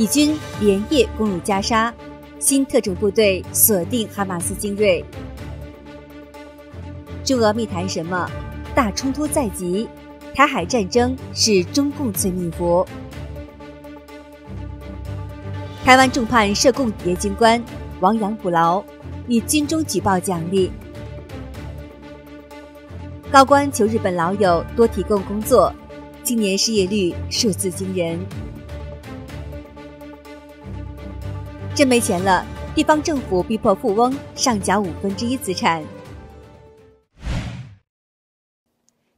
以军连夜攻入加沙，新特种部队锁定哈马斯精锐。中俄密谈什么？大冲突在即，台海战争是中共最密谋。台湾众叛涉共谍军官，亡羊补牢，以军中举报奖励。高官求日本老友多提供工作，今年失业率数字惊人。真没钱了，地方政府逼迫富翁上缴五分之一资产。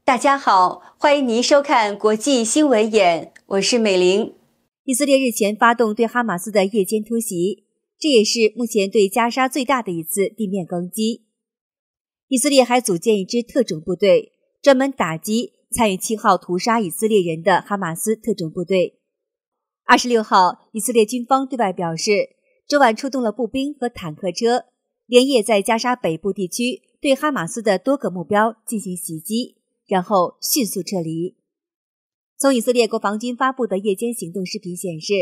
大家好，欢迎您收看《国际新闻眼》，我是美玲。以色列日前发动对哈马斯的夜间突袭，这也是目前对加沙最大的一次地面攻击。以色列还组建一支特种部队，专门打击参与七号屠杀以色列人的哈马斯特种部队。二十六号，以色列军方对外表示。昨晚出动了步兵和坦克车，连夜在加沙北部地区对哈马斯的多个目标进行袭击，然后迅速撤离。从以色列国防军发布的夜间行动视频显示，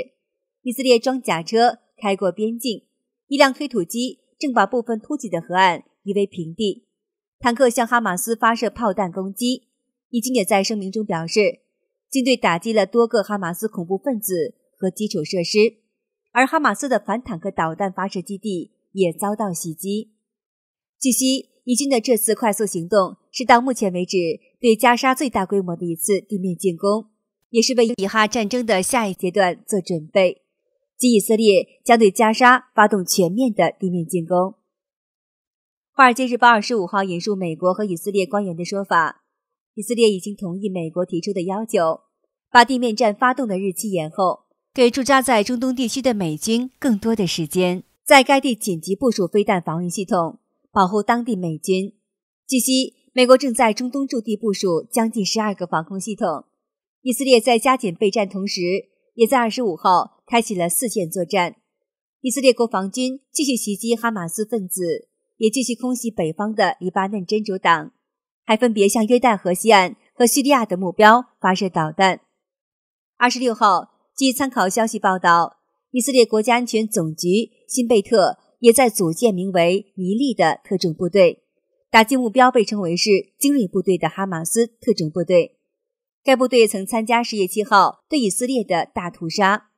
以色列装甲车开过边境，一辆推土机正把部分突起的河岸夷为平地，坦克向哈马斯发射炮弹攻击。已经也在声明中表示，军队打击了多个哈马斯恐怖分子和基础设施。而哈马斯的反坦克导弹发射基地也遭到袭击。据悉，以军的这次快速行动是到目前为止对加沙最大规模的一次地面进攻，也是为以哈战争的下一阶段做准备，即以色列将对加沙发动全面的地面进攻。《华尔街日报》二十五号引述美国和以色列官员的说法，以色列已经同意美国提出的要求，把地面战发动的日期延后。给驻扎在中东地区的美军更多的时间，在该地紧急部署飞弹防御系统，保护当地美军。据悉，美国正在中东驻地部署将近十二个防空系统。以色列在加紧备战同时，也在二十五号开启了四线作战。以色列国防军继续袭击哈马斯分子，也继续空袭北方的黎巴嫩真主党，还分别向约旦河西岸和叙利亚的目标发射导弹。二十六号。据参考消息报道，以色列国家安全总局辛贝特也在组建名为“尼利”的特种部队，打击目标被称为是精锐部队的哈马斯特种部队。该部队曾参加十月七号对以色列的大屠杀。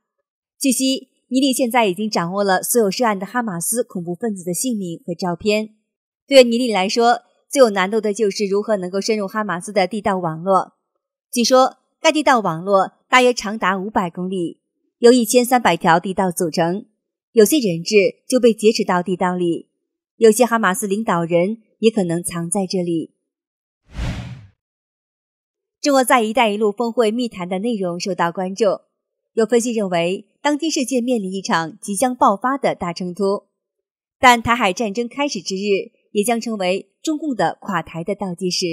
据悉，尼利现在已经掌握了所有涉案的哈马斯恐怖分子的姓名和照片。对尼利来说，最有难度的就是如何能够深入哈马斯的地道网络。据说，该地道网络。大约长达五百公里，由一千三百条地道组成。有些人质就被劫持到地道里，有些哈马斯领导人也可能藏在这里。中国在“一带一路”峰会密谈的内容受到关注，有分析认为，当今世界面临一场即将爆发的大冲突，但台海战争开始之日，也将成为中共的垮台的倒计时。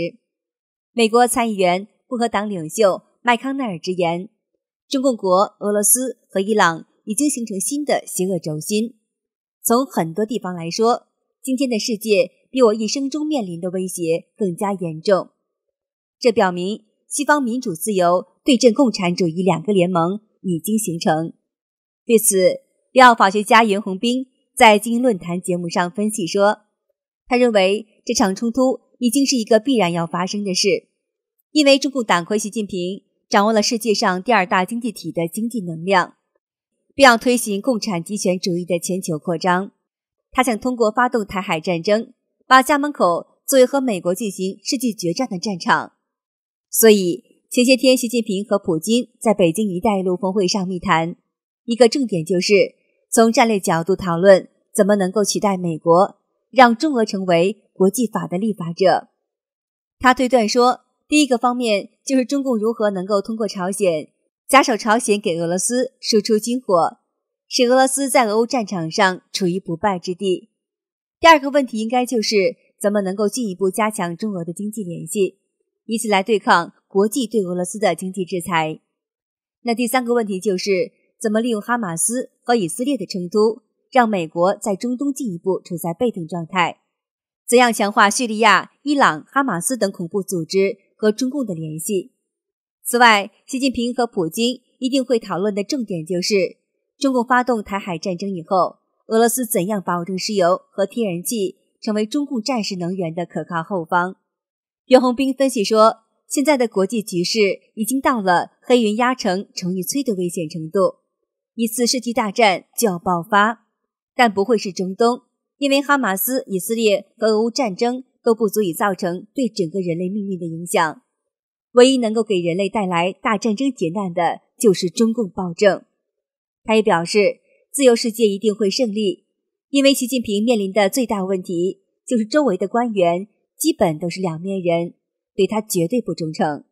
美国参议员、共和党领袖。麦康奈尔直言：“中共国、俄罗斯和伊朗已经形成新的邪恶轴心。从很多地方来说，今天的世界比我一生中面临的威胁更加严重。这表明西方民主自由对阵共产主义两个联盟已经形成。”对此，廖法学家袁宏斌在《精英论坛》节目上分析说：“他认为这场冲突已经是一个必然要发生的事，因为中共党魁习近平。”掌握了世界上第二大经济体的经济能量，并要推行共产集权主义的全球扩张。他想通过发动台海战争，把家门口作为和美国进行世纪决战的战场。所以前些天，习近平和普京在北京一带一路峰会上密谈，一个重点就是从战略角度讨论怎么能够取代美国，让中俄成为国际法的立法者。他推断说。第一个方面就是中共如何能够通过朝鲜假手朝鲜给俄罗斯输出军火，使俄罗斯在俄乌战场上处于不败之地。第二个问题应该就是怎么能够进一步加强中俄的经济联系，以此来对抗国际对俄罗斯的经济制裁。那第三个问题就是怎么利用哈马斯和以色列的冲突，让美国在中东进一步处在被动状态？怎样强化叙利亚、伊朗、哈马斯等恐怖组织？和中共的联系。此外，习近平和普京一定会讨论的重点就是，中共发动台海战争以后，俄罗斯怎样保证石油和天然气成为中共战时能源的可靠后方。袁宏斌分析说，现在的国际局势已经到了黑云压城城欲摧的危险程度，一次世纪大战就要爆发，但不会是中东，因为哈马斯、以色列和俄乌战争。都不足以造成对整个人类命运的影响。唯一能够给人类带来大战争劫难的，就是中共暴政。他也表示，自由世界一定会胜利，因为习近平面临的最大问题就是周围的官员基本都是两面人，对他绝对不忠诚。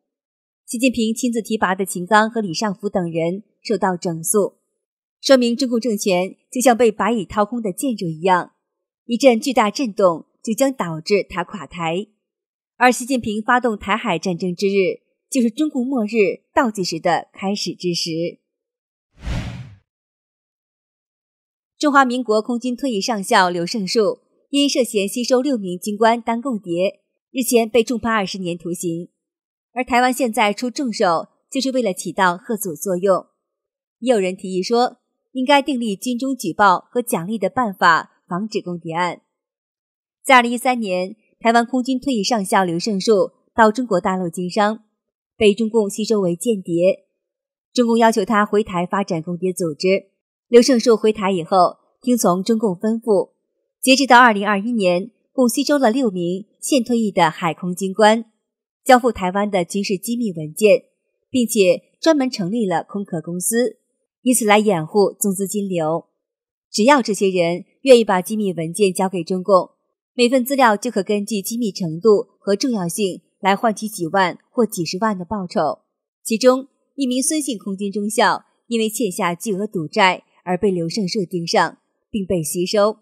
习近平亲自提拔的秦刚和李尚福等人受到整肃，说明中共政权就像被白蚁掏空的建筑一样，一阵巨大震动。就将导致他垮台，而习近平发动台海战争之日，就是中共末日倒计时的开始之时。中华民国空军退役上校刘胜树因涉嫌吸收六名军官当共谍，日前被重判二十年徒刑。而台湾现在出重手，就是为了起到贺阻作用。也有人提议说，应该订立军中举报和奖励的办法，防止共谍案。在二零一三年，台湾空军退役上校刘胜树到中国大陆经商，被中共吸收为间谍。中共要求他回台发展共谍组织。刘胜树回台以后，听从中共吩咐。截止到二零二一年，共吸收了六名现退役的海空军官，交付台湾的军事机密文件，并且专门成立了空壳公司，以此来掩护资金流。只要这些人愿意把机密文件交给中共。每份资料就可根据机密程度和重要性来换取几万或几十万的报酬。其中，一名孙姓空军中校因为欠下巨额赌债而被刘胜社盯上，并被吸收。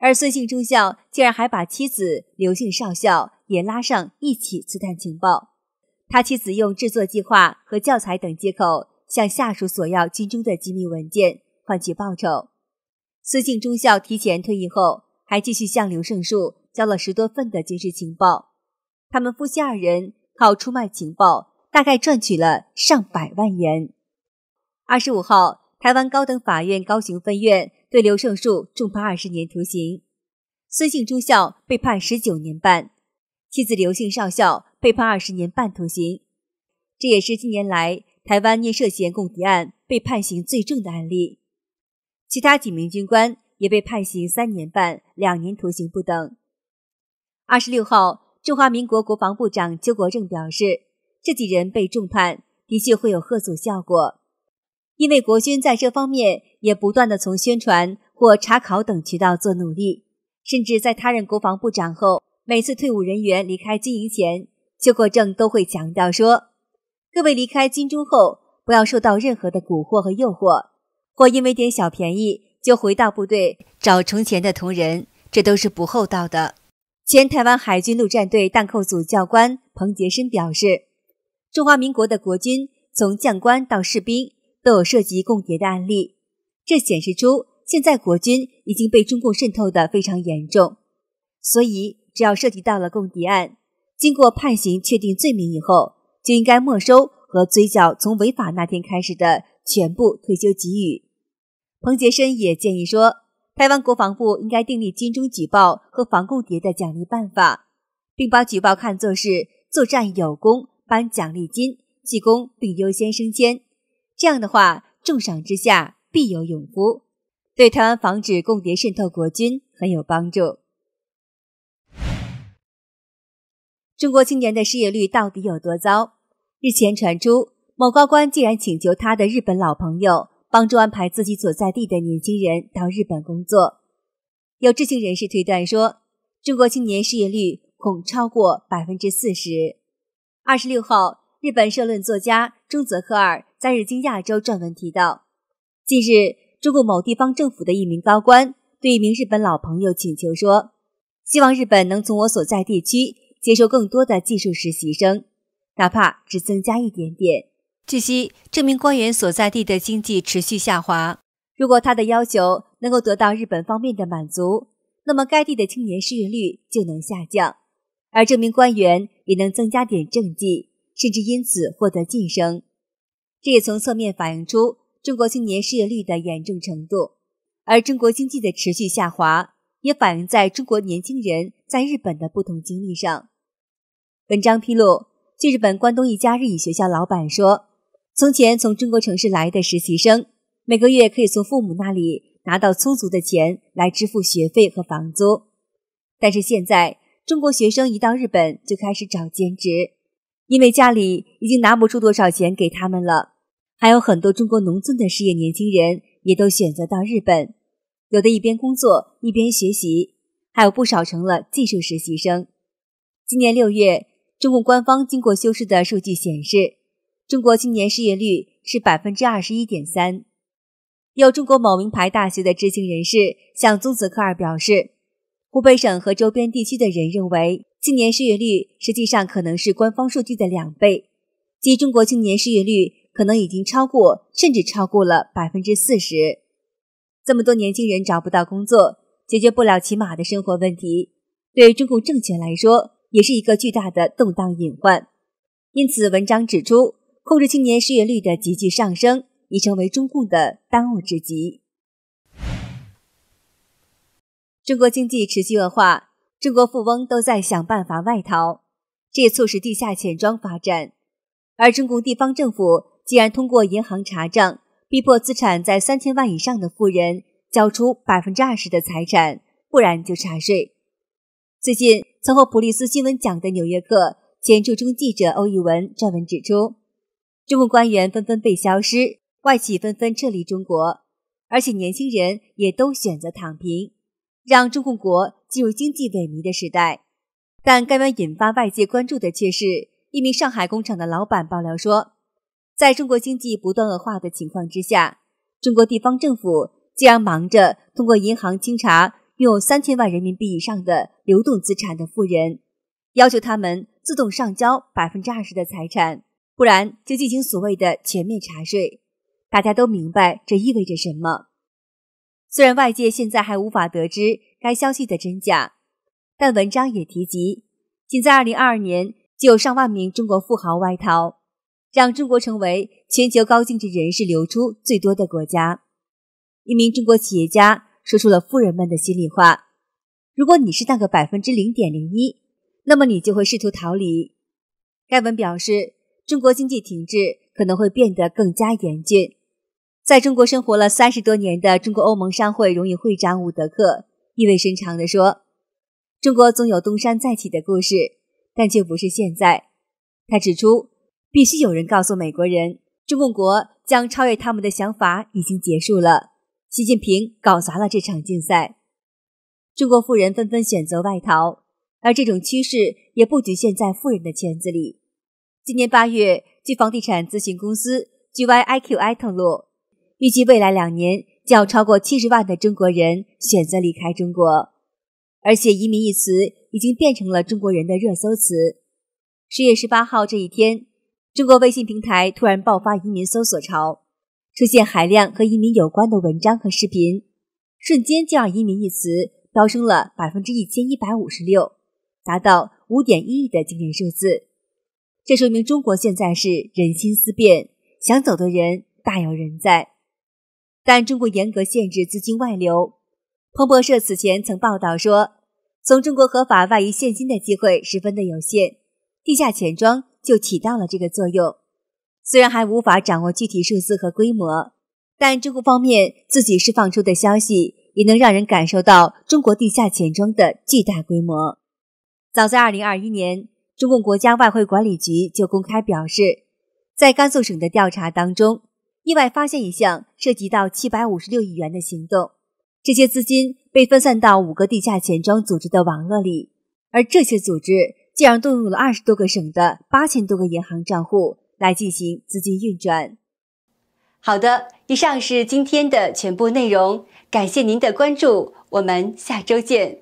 而孙姓中校竟然还把妻子刘姓少校也拉上一起刺探情报。他妻子用制作计划和教材等借口向下属索要军中的机密文件，换取报酬。孙姓中校提前退役后。还继续向刘胜树交了十多份的军事情报，他们夫妻二人靠出卖情报，大概赚取了上百万元。二十五号，台湾高等法院高雄分院对刘胜树重判二十年徒刑，孙姓中校被判十九年半，妻子刘姓少校被判二十年半徒刑。这也是近年来台湾因涉嫌共谍案被判刑最重的案例。其他几名军官。也被判刑三年半，两年徒刑不等。二十六号，中华民国国防部长邱国正表示，这几人被重判，的确会有贺阻效果，因为国军在这方面也不断的从宣传或查考等渠道做努力。甚至在他任国防部长后，每次退伍人员离开军营前，邱国正都会强调说：“各位离开军中后，不要受到任何的蛊惑和诱惑，或因为点小便宜。”就回到部队找从前的同仁，这都是不厚道的。前台湾海军陆战队弹扣组教官彭杰生表示：“中华民国的国军，从将官到士兵，都有涉及共谍的案例，这显示出现在国军已经被中共渗透的非常严重。所以，只要涉及到了共谍案，经过判刑确定罪名以后，就应该没收和追缴从违法那天开始的全部退休给予。”彭杰生也建议说，台湾国防部应该订立金钟举报和防共谍的奖励办法，并把举报看作是作战有功，颁奖励金，记功并优先升迁。这样的话，重赏之下必有勇夫，对台湾防止共谍渗透国军很有帮助。中国青年的失业率到底有多糟？日前传出某高官竟然请求他的日本老朋友。帮助安排自己所在地的年轻人到日本工作。有知情人士推断说，中国青年失业率恐超过百分之四十。二十六号，日本社论作家中泽克尔在《日经亚洲》撰文提到，近日，中国某地方政府的一名高官对一名日本老朋友请求说，希望日本能从我所在地区接收更多的技术实习生，哪怕只增加一点点。据悉，这名官员所在地的经济持续下滑。如果他的要求能够得到日本方面的满足，那么该地的青年失业率就能下降，而这名官员也能增加点政绩，甚至因此获得晋升。这也从侧面反映出中国青年失业率的严重程度。而中国经济的持续下滑，也反映在中国年轻人在日本的不同经历上。文章披露，据日本关东一家日语学校老板说。从前，从中国城市来的实习生每个月可以从父母那里拿到充足的钱来支付学费和房租，但是现在，中国学生一到日本就开始找兼职，因为家里已经拿不出多少钱给他们了。还有很多中国农村的失业年轻人也都选择到日本，有的一边工作一边学习，还有不少成了技术实习生。今年六月，中共官方经过修饰的数据显示。中国青年失业率是百分之二十一点三，有中国某名牌大学的知情人士向《宗子克尔》表示，湖北省和周边地区的人认为，青年失业率实际上可能是官方数据的两倍，即中国青年失业率可能已经超过甚至超过了百分之四十。这么多年轻人找不到工作，解决不了起码的生活问题，对中共政权来说也是一个巨大的动荡隐患。因此，文章指出。控制青年失业率的急剧上升已成为中共的当务之急。中国经济持续恶化，中国富翁都在想办法外逃，这也促使地下钱庄发展。而中共地方政府竟然通过银行查账，逼迫资产在三千万以上的富人交出百分之二十的财产，不然就查税。最近曾获普利斯新闻奖的《纽约客》前驻中记者欧义文撰文指出。中共官员纷纷被消失，外企纷纷撤离中国，而且年轻人也都选择躺平，让中共国进入经济萎靡的时代。但该文引发外界关注的，却是一名上海工厂的老板爆料说，在中国经济不断恶化的情况之下，中国地方政府竟然忙着通过银行清查拥有三千万人民币以上的流动资产的富人，要求他们自动上交百分之二十的财产。不然就进行所谓的全面查税，大家都明白这意味着什么。虽然外界现在还无法得知该消息的真假，但文章也提及，仅在2022年就有上万名中国富豪外逃，让中国成为全球高净值人士流出最多的国家。一名中国企业家说出了富人们的心里话：“如果你是那个百分之零点零一，那么你就会试图逃离。”该文表示。中国经济停滞可能会变得更加严峻。在中国生活了三十多年的中国欧盟商会荣誉会长伍德克意味深长地说：“中国总有东山再起的故事，但却不是现在。”他指出，必须有人告诉美国人，中共国将超越他们的想法已经结束了。习近平搞砸了这场竞赛，中国富人纷纷选择外逃，而这种趋势也不局限在富人的圈子里。今年八月，据房地产咨询公司 G Y I Q I 透露，预计未来两年将超过七十万的中国人选择离开中国，而且“移民”一词已经变成了中国人的热搜词。十月十八号这一天，中国微信平台突然爆发移民搜索潮，出现海量和移民有关的文章和视频，瞬间就让“移民”一词飙升了百分之一千一百五十六，达到五点一亿的惊人数字。这说明中国现在是人心思变，想走的人大有人在，但中国严格限制资金外流。彭博社此前曾报道说，从中国合法外移现金的机会十分的有限，地下钱庄就起到了这个作用。虽然还无法掌握具体数字和规模，但中国方面自己释放出的消息也能让人感受到中国地下钱庄的巨大规模。早在二零二一年。中共国家外汇管理局就公开表示，在甘肃省的调查当中，意外发现一项涉及到七百五十六亿元的行动。这些资金被分散到五个地下钱庄组织的网络里，而这些组织竟然动用了二十多个省的八千多个银行账户来进行资金运转。好的，以上是今天的全部内容，感谢您的关注，我们下周见。